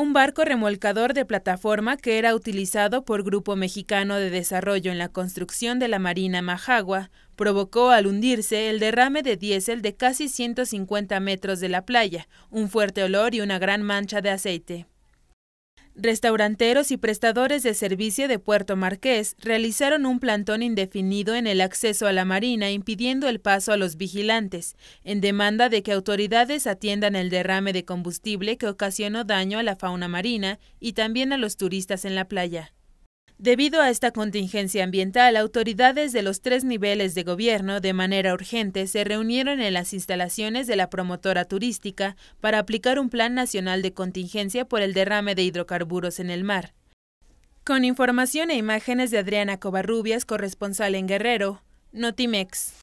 un barco remolcador de plataforma que era utilizado por Grupo Mexicano de Desarrollo en la construcción de la Marina Majagua, provocó al hundirse el derrame de diésel de casi 150 metros de la playa, un fuerte olor y una gran mancha de aceite. Restauranteros y prestadores de servicio de Puerto Marqués realizaron un plantón indefinido en el acceso a la marina impidiendo el paso a los vigilantes, en demanda de que autoridades atiendan el derrame de combustible que ocasionó daño a la fauna marina y también a los turistas en la playa. Debido a esta contingencia ambiental, autoridades de los tres niveles de gobierno de manera urgente se reunieron en las instalaciones de la promotora turística para aplicar un plan nacional de contingencia por el derrame de hidrocarburos en el mar. Con información e imágenes de Adriana Covarrubias, corresponsal en Guerrero, Notimex.